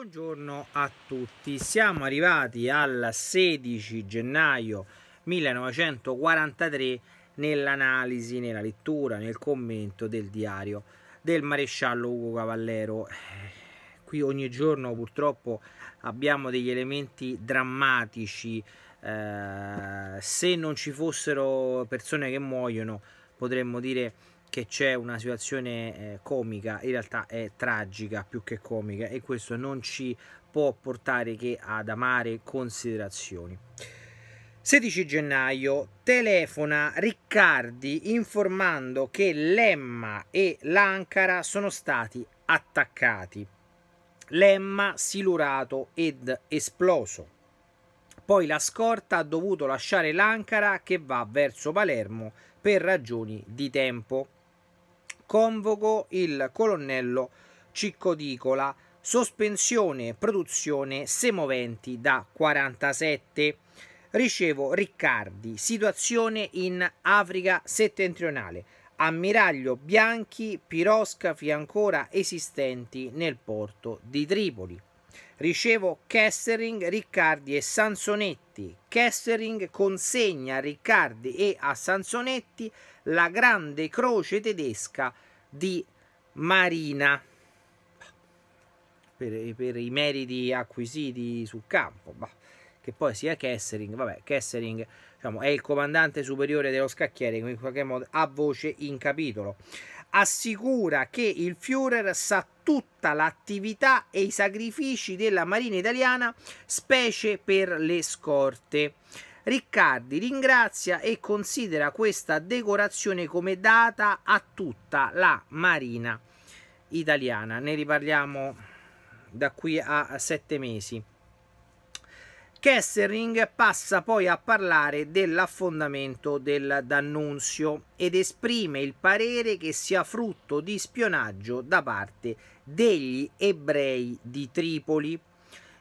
Buongiorno a tutti, siamo arrivati al 16 gennaio 1943 nell'analisi, nella lettura, nel commento del diario del maresciallo Ugo Cavallero. Eh, qui ogni giorno purtroppo abbiamo degli elementi drammatici, eh, se non ci fossero persone che muoiono potremmo dire che c'è una situazione eh, comica, in realtà è tragica più che comica e questo non ci può portare che ad amare considerazioni. 16 gennaio telefona Riccardi informando che Lemma e l'Ankara sono stati attaccati. Lemma silurato ed esploso. Poi la scorta ha dovuto lasciare l'Ankara che va verso Palermo per ragioni di tempo convoco il colonnello Ciccodicola, sospensione produzione semoventi da 47. Ricevo Riccardi, situazione in Africa settentrionale, ammiraglio Bianchi, piroscafi ancora esistenti nel porto di Tripoli. Ricevo Kessering, Riccardi e Sansonetti. Kessering consegna a Riccardi e a Sansonetti la grande croce tedesca di Marina per, per i meriti acquisiti sul campo. Bah. Che poi sia Kessering, vabbè, Kessering diciamo, è il comandante superiore dello scacchiere, quindi in qualche modo ha voce in capitolo. Assicura che il Führer sa tutta l'attività e i sacrifici della Marina italiana, specie per le scorte. Riccardi ringrazia e considera questa decorazione come data a tutta la Marina italiana. Ne riparliamo da qui a sette mesi. Kessering passa poi a parlare dell'affondamento del D'Annunzio ed esprime il parere che sia frutto di spionaggio da parte degli ebrei di Tripoli.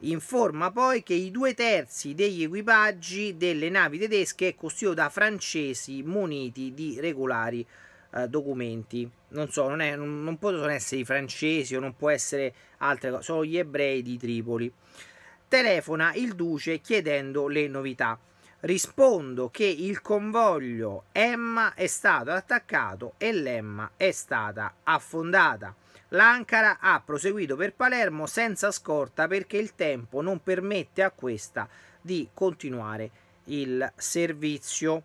Informa poi che i due terzi degli equipaggi delle navi tedesche è costituito da francesi muniti di regolari eh, documenti. Non so, non, è, non, non possono essere i francesi o non può essere altre cose, sono gli ebrei di Tripoli telefona il duce chiedendo le novità. Rispondo che il convoglio Emma è stato attaccato e l'Emma è stata affondata. L'Ancara ha proseguito per Palermo senza scorta perché il tempo non permette a questa di continuare il servizio.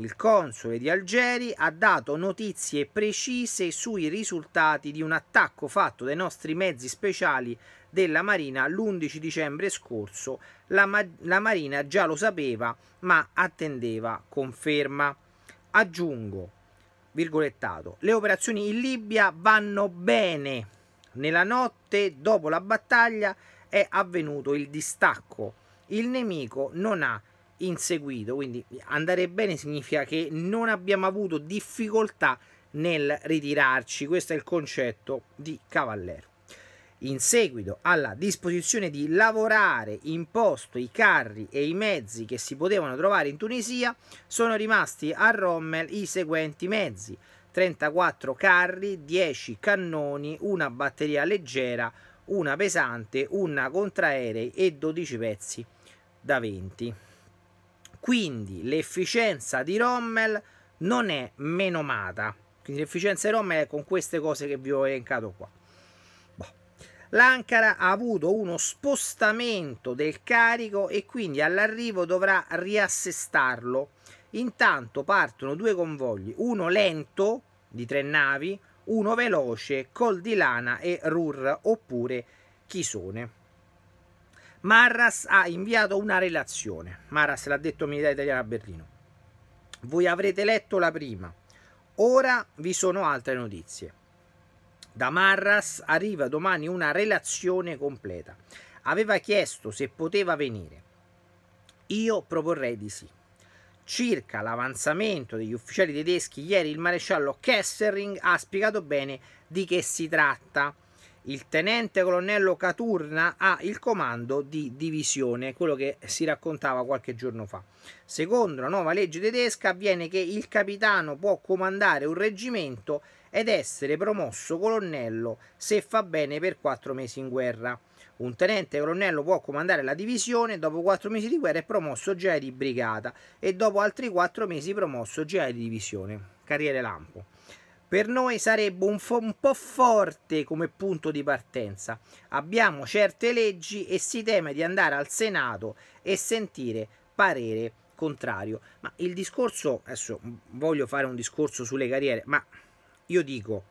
Il console di Algeri ha dato notizie precise sui risultati di un attacco fatto dai nostri mezzi speciali della Marina l'11 dicembre scorso. La, ma la Marina già lo sapeva, ma attendeva conferma. Aggiungo, virgolettato, le operazioni in Libia vanno bene. Nella notte dopo la battaglia è avvenuto il distacco. Il nemico non ha inseguito. Quindi andare bene significa che non abbiamo avuto difficoltà nel ritirarci. Questo è il concetto di Cavallero. In seguito alla disposizione di lavorare in posto i carri e i mezzi che si potevano trovare in Tunisia, sono rimasti a Rommel i seguenti mezzi: 34 carri, 10 cannoni, una batteria leggera, una pesante, una contraerei e 12 pezzi da 20. Quindi l'efficienza di Rommel non è menomata. Quindi l'efficienza di Rommel è con queste cose che vi ho elencato qua. Boh. L'Ankara ha avuto uno spostamento del carico e quindi all'arrivo dovrà riassestarlo. Intanto partono due convogli, uno lento di tre navi, uno veloce, Col di Lana e Rur oppure Chisone. Marras ha inviato una relazione. Marras l'ha detto Militare Italiana a Berlino. Voi avrete letto la prima. Ora vi sono altre notizie. Da Marras arriva domani una relazione completa. Aveva chiesto se poteva venire. Io proporrei di sì. Circa l'avanzamento degli ufficiali tedeschi, ieri il maresciallo Kessering ha spiegato bene di che si tratta il tenente colonnello Caturna ha il comando di divisione, quello che si raccontava qualche giorno fa. Secondo la nuova legge tedesca avviene che il capitano può comandare un reggimento ed essere promosso colonnello se fa bene per quattro mesi in guerra. Un tenente colonnello può comandare la divisione, dopo quattro mesi di guerra è promosso GI di brigata e dopo altri quattro mesi promosso GI di divisione. Carriere Lampo per noi sarebbe un, un, po' forte come punto di partenza. Abbiamo certe leggi e si teme di andare al Senato e sentire parere contrario. Ma il discorso, adesso voglio fare un discorso sulle carriere, ma io dico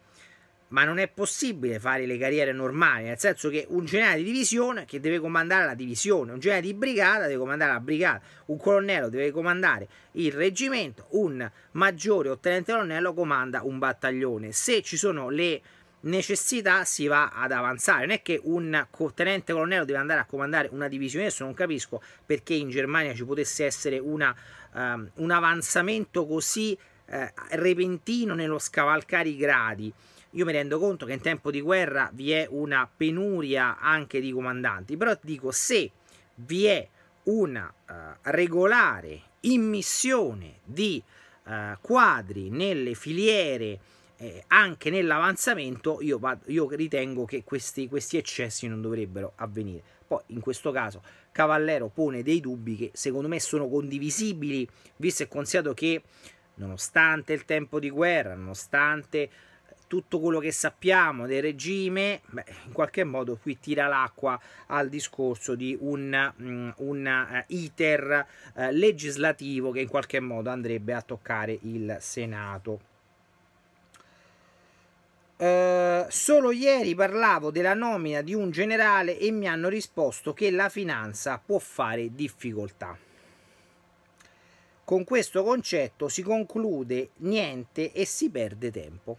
ma non è possibile fare le carriere normali, nel senso che un generale di divisione che deve comandare la divisione, un generale di brigata deve comandare la brigata, un colonnello deve comandare il reggimento, un maggiore o tenente colonnello comanda un battaglione. Se ci sono le necessità si va ad avanzare, non è che un tenente colonnello deve andare a comandare una divisione, adesso non capisco perché in Germania ci potesse essere una, um, un avanzamento così eh, repentino nello scavalcare i gradi. Io mi rendo conto che in tempo di guerra vi è una penuria anche di comandanti, però dico se vi è una uh, regolare immissione di uh, quadri nelle filiere eh, anche nell'avanzamento io, io ritengo che questi, questi, eccessi non dovrebbero avvenire poi in questo caso Cavallero pone dei dubbi che secondo me sono condivisibili visto e considerato che nonostante il tempo di guerra, nonostante tutto quello che sappiamo del regime, beh, in qualche modo qui tira l'acqua al discorso di un, mm, un eh, iter eh, legislativo che in qualche modo andrebbe a toccare il Senato. Uh, solo ieri parlavo della nomina di un generale e mi hanno risposto che la finanza può fare difficoltà. Con questo concetto si conclude niente e si perde tempo.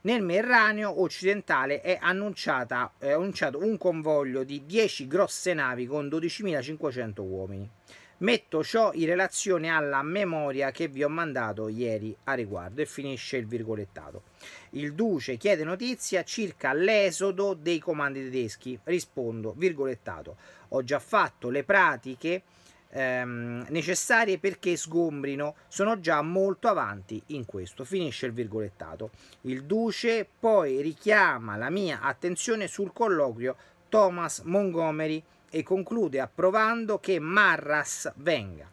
Nel Mediterraneo occidentale è, è, annunciato un convoglio di 10 grosse navi con 12.500 uomini. Metto ciò in relazione alla memoria che vi ho mandato ieri a riguardo e finisce il virgolettato. Il duce chiede notizia circa l'esodo dei comandi tedeschi. Rispondo, virgolettato, ho già fatto le pratiche ehm, necessarie perché sgombrino sono già molto avanti in questo. Finisce il virgolettato. Il duce poi richiama la mia attenzione sul colloquio Thomas Montgomery e conclude approvando che Marras venga.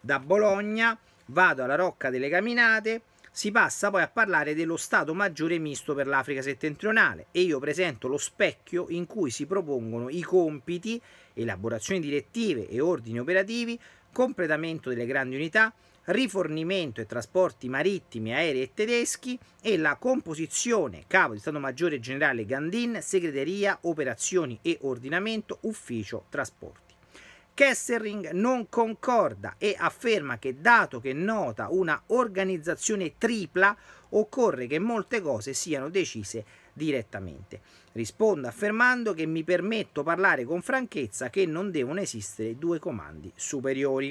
Da Bologna vado alla Rocca delle Caminate si passa poi a parlare dello Stato Maggiore Misto per l'Africa settentrionale e io presento lo specchio in cui si propongono i compiti, elaborazioni direttive e ordini operativi, completamento delle grandi unità, rifornimento e trasporti marittimi, aerei e tedeschi e la composizione capo di Stato Maggiore Generale Gandin, segreteria, operazioni e ordinamento, ufficio trasporti. Kessering non concorda e afferma che dato che nota una organizzazione tripla occorre che molte cose siano decise direttamente. Rispondo affermando che mi permetto parlare con franchezza che non devono esistere due comandi superiori.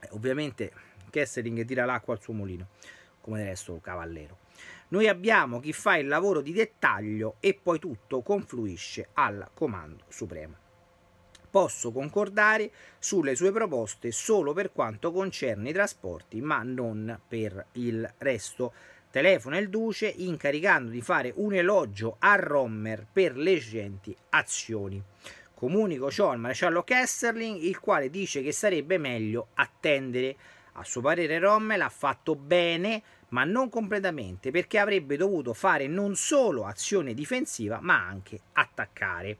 Eh, ovviamente Kessering tira l'acqua al suo mulino, come del resto Cavallero. Noi abbiamo chi fa il lavoro di dettaglio e poi tutto confluisce al comando supremo posso concordare sulle sue proposte solo per quanto concerne i trasporti, ma non per il resto. Telefona il Duce incaricando di fare un elogio a Rommer per le recenti azioni. Comunico ciò al maresciallo Kesterling, il quale dice che sarebbe meglio attendere. A suo parere Rommel ha fatto bene, ma non completamente, perché avrebbe dovuto fare non solo azione difensiva, ma anche attaccare.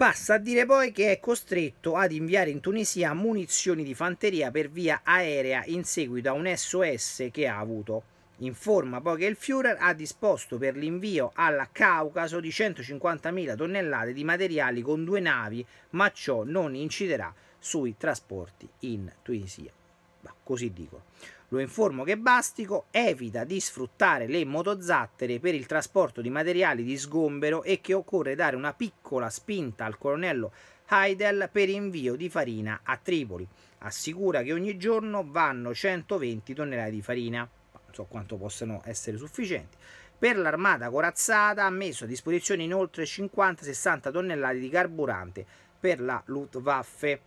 Basta dire poi che è costretto ad inviare in Tunisia munizioni di fanteria per via aerea in seguito a un SOS che ha avuto. Informa poi che il Führer ha disposto per l'invio al Caucaso di 150.000 tonnellate di materiali con due navi, ma ciò non inciderà sui trasporti in Tunisia. Bah, così dicono. Lo informo che Bastico evita di sfruttare le motozzattere per il trasporto di materiali di sgombero e che occorre dare una piccola spinta al colonnello Heidel per invio di farina a Tripoli. Assicura che ogni giorno vanno 120 tonnellate di farina, non so quanto possano essere sufficienti. Per l'armata corazzata ha messo a disposizione inoltre 50-60 tonnellate di carburante per la Luftwaffe.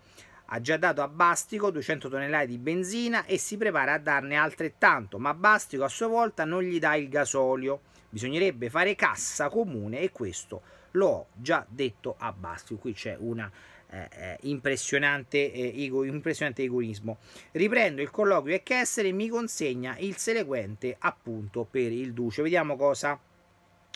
Ha già dato a Bastico 200 tonnellate di benzina e si prepara a darne altrettanto, ma Bastico a sua volta non gli dà il gasolio. Bisognerebbe fare cassa comune e questo lo ho già detto a Bastico. Qui c'è una eh, eh impressionante, eh, ego, impressionante egoismo. Riprendo il colloquio e Kessler mi consegna il seguente appunto per il Duce. Vediamo cosa,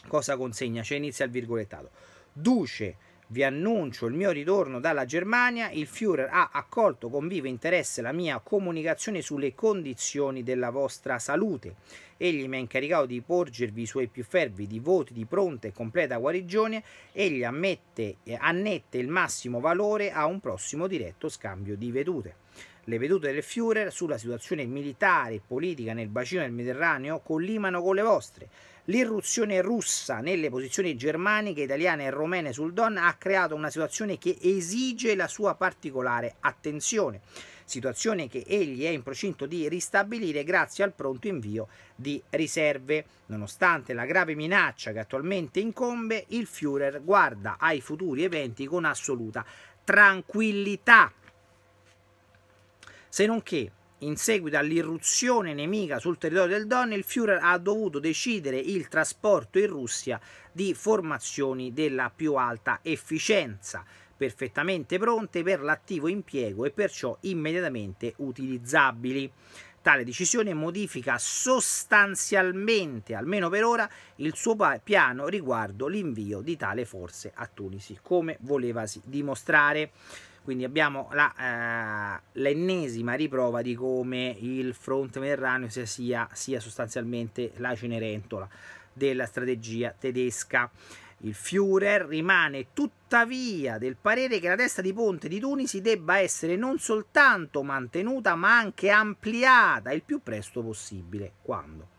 cosa consegna, cioè inizia il virgolettato. Duce vi annuncio il mio ritorno dalla Germania, il Führer ha accolto con vivo interesse la mia comunicazione sulle condizioni della vostra salute. Egli mi ha incaricato di porgervi i suoi più fervidi voti di pronta e completa guarigione. Egli ammette, eh, annette il massimo valore a un prossimo diretto scambio di vedute. Le vedute del Führer sulla situazione militare e politica nel bacino del Mediterraneo collimano con le vostre L'irruzione russa nelle posizioni germaniche, italiane e romene sul Don ha creato una situazione che esige la sua particolare attenzione, situazione che egli è in procinto di ristabilire grazie al pronto invio di riserve. Nonostante la grave minaccia che attualmente incombe, il Führer guarda ai futuri eventi con assoluta tranquillità. Se non che in seguito all'irruzione nemica sul territorio del Don, il Führer ha dovuto decidere il trasporto in Russia di formazioni della più alta efficienza, perfettamente pronte per l'attivo impiego e perciò immediatamente utilizzabili. Tale decisione modifica sostanzialmente, almeno per ora, il suo piano riguardo l'invio di tale forze a Tunisi, come volevasi dimostrare quindi abbiamo eh, l'ennesima eh, riprova di come il fronte mediterraneo sia, sia, sia sostanzialmente la cenerentola della strategia tedesca. Il Führer rimane tuttavia del parere che la testa di ponte di Tunisi debba essere non soltanto mantenuta ma anche ampliata il più presto possibile. Quando?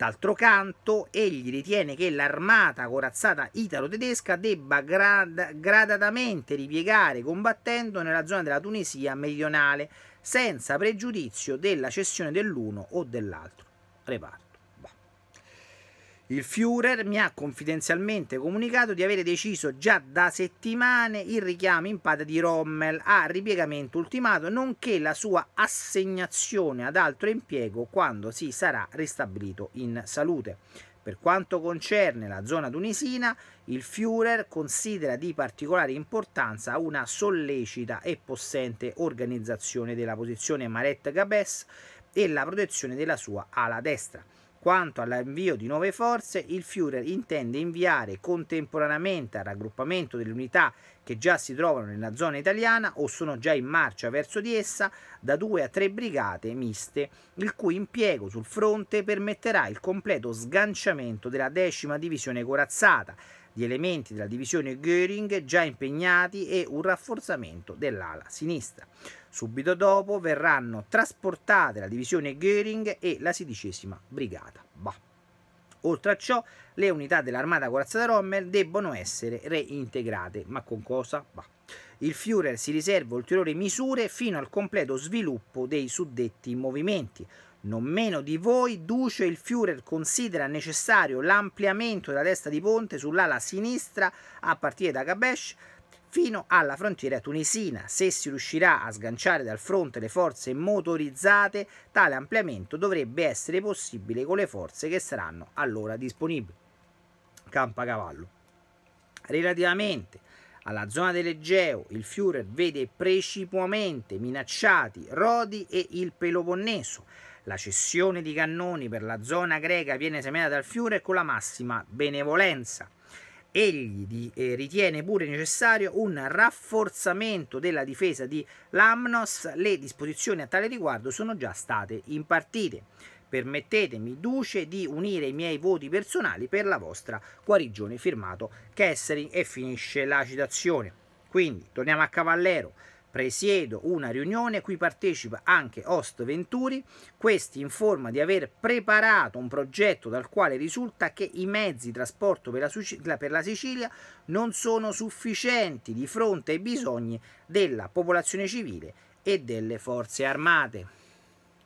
D'altro canto, egli ritiene che l'armata corazzata italo-tedesca debba grad- gradatamente ripiegare combattendo nella zona della Tunisia meridionale, senza pregiudizio della cessione dell'uno o dell'altro reparto. Il Führer mi ha confidenzialmente comunicato di avere deciso già da settimane il richiamo in patria di Rommel a ripiegamento ultimato, nonché la sua assegnazione ad altro impiego quando si sarà ristabilito in salute. Per quanto concerne la zona tunisina, il Führer considera di particolare importanza una sollecita e possente organizzazione della posizione Maret Gabes e la protezione della sua ala destra. Quanto all'invio di nuove forze, il Führer intende inviare contemporaneamente al raggruppamento delle unità che già si trovano nella zona italiana o sono già in marcia verso di essa da due a tre brigate miste, il cui impiego sul fronte permetterà il completo sganciamento della decima divisione corazzata di elementi della divisione Göring già impegnati e un rafforzamento dell'ala sinistra. Subito dopo verranno trasportate la divisione Göring e la sedicesima brigata. Bah. Oltre a ciò, le unità dell'armata corazzata Rommel debbono essere reintegrate. Ma con cosa? Bah. Il Führer si riserva ulteriori misure fino al completo sviluppo dei suddetti movimenti, non meno di voi, Duce il Führer considera necessario l'ampliamento della testa di ponte sull'ala sinistra a partire da Gabesh fino alla frontiera tunisina. Se si riuscirà a sganciare dal fronte le forze motorizzate, tale ampliamento dovrebbe essere possibile con le forze che saranno allora disponibili. Campa cavallo. Relativamente alla zona dell'Egeo, il Führer vede precipuamente minacciati Rodi e il Peloponneso la cessione di cannoni per la zona greca viene seminata dal Fiore con la massima benevolenza. Egli di, eh, ritiene pure necessario un rafforzamento della difesa di Lamnos, le disposizioni a tale riguardo sono già state impartite. Permettetemi, duce, di unire i miei voti personali per la vostra guarigione, firmato Kessering e finisce la citazione. Quindi torniamo a Cavallero. Presiedo una riunione a cui partecipa anche Host Venturi, questi informa di aver preparato un progetto dal quale risulta che i mezzi di trasporto per la, Sicilia non sono sufficienti di fronte ai bisogni della popolazione civile e delle forze armate.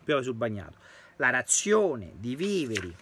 Piove sul bagnato. La razione di viveri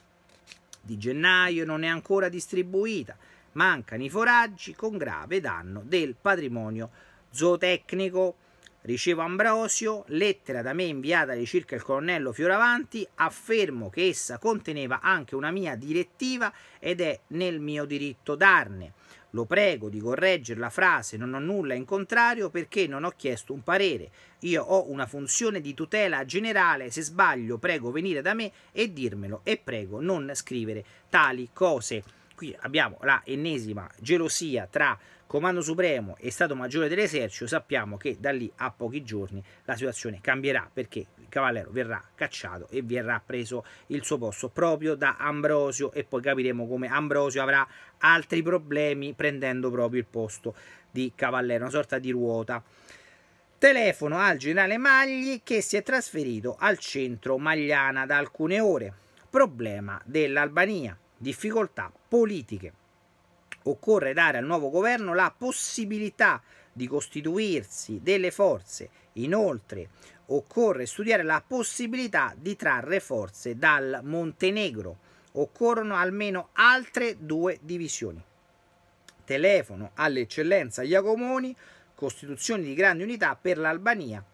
di gennaio non è ancora distribuita, mancano i foraggi con grave danno del patrimonio zootecnico. Ricevo Ambrosio, lettera da me inviata circa il colonnello Fioravanti, affermo che essa conteneva anche una mia direttiva ed è nel mio diritto darne. Lo prego di correggere la frase non ho nulla in contrario perché non ho chiesto un parere. Io ho una funzione di tutela generale, se sbaglio prego venire da me e dirmelo e prego non scrivere tali cose. Qui abbiamo la ennesima gelosia tra comando supremo e stato maggiore dell'esercito, sappiamo che da lì a pochi giorni la situazione cambierà perché il cavallero verrà cacciato e verrà preso il suo posto proprio da Ambrosio e poi capiremo come Ambrosio avrà altri problemi prendendo proprio il posto di cavallero, una sorta di ruota. Telefono al generale Magli che si è trasferito al centro Magliana da alcune ore. Problema dell'Albania, difficoltà politiche. Occorre dare al nuovo governo la possibilità di costituirsi delle forze. Inoltre occorre studiare la possibilità di trarre forze dal Montenegro. Occorrono almeno altre due divisioni. Telefono all'eccellenza Iacomoni, Costituzione di grandi unità per l'Albania.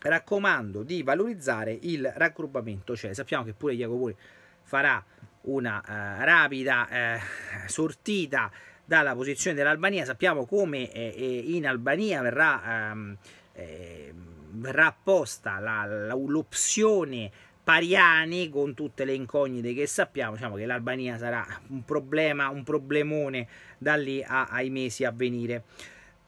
Raccomando di valorizzare il raggruppamento, cioè sappiamo che pure Iacomoni farà una eh, rapida eh, sortita dalla posizione dell'Albania. Sappiamo come eh, eh in Albania verrà, ehm, eh, verrà posta l'opzione Pariani con tutte le incognite che sappiamo, diciamo che l'Albania sarà un problema, un problemone da lì a, ai mesi a venire.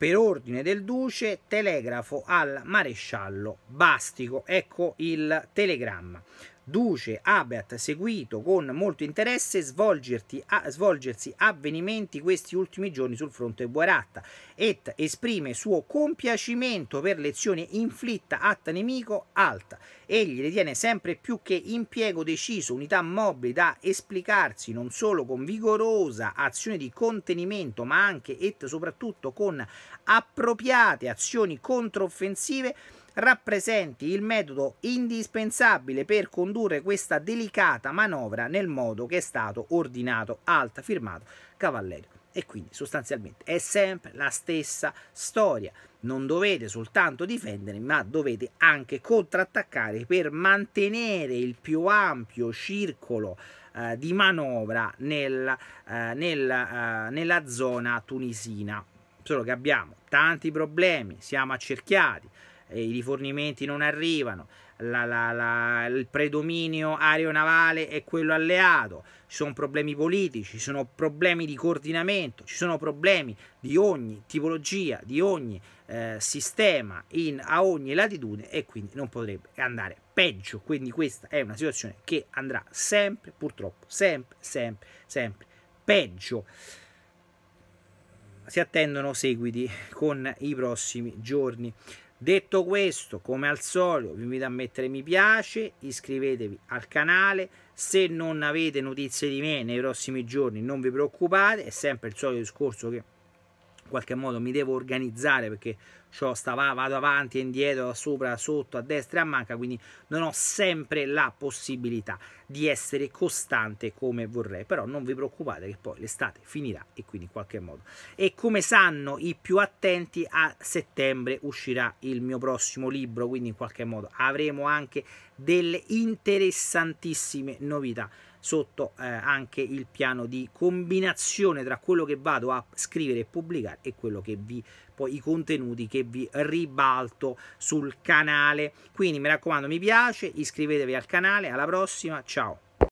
Per ordine del duce, telegrafo al maresciallo Bastico, ecco il telegramma. Duce abbiat seguito con molto interesse a, svolgersi avvenimenti questi ultimi giorni sul fronte Buaratta et esprime suo compiacimento per lezione inflitta at nemico alta. Egli ritiene sempre più che impiego deciso, unità mobili da esplicarsi non solo con vigorosa azione di contenimento ma anche e soprattutto con appropriate azioni controffensive rappresenti il metodo indispensabile per condurre questa delicata manovra nel modo che è stato ordinato, alta, firmato Cavallerio. E quindi sostanzialmente è sempre la stessa storia. Non dovete soltanto difendere, ma dovete anche contrattaccare per mantenere il più ampio circolo eh, di manovra nel, eh, nel, eh, nella zona tunisina. Solo che abbiamo tanti problemi, siamo accerchiati, i rifornimenti non arrivano, la, la, la, il predominio aeronavale è quello alleato, ci sono problemi politici, ci sono problemi di coordinamento, ci sono problemi di ogni tipologia, di ogni eh, sistema in, a ogni latitudine e quindi non potrebbe andare peggio. Quindi questa è una situazione che andrà sempre, purtroppo, sempre, sempre, sempre peggio si attendono seguiti con i prossimi giorni. Detto questo, come al solito, vi invito a mettere mi piace, iscrivetevi al canale, se non avete notizie di me nei prossimi giorni non vi preoccupate, è sempre il solito discorso che qualche modo mi devo organizzare perché cioè, stava, vado avanti e indietro, da sopra, da sotto, a destra e a manca, quindi non ho sempre la possibilità di essere costante come vorrei, però non vi preoccupate che poi l'estate finirà e quindi in qualche modo. E come sanno i più attenti, a settembre uscirà il mio prossimo libro, quindi in qualche modo avremo anche delle interessantissime novità sotto eh, anche il piano di combinazione tra quello che vado a scrivere e pubblicare e quello che vi poi i contenuti che vi ribalto sul canale quindi mi raccomando mi piace iscrivetevi al canale alla prossima ciao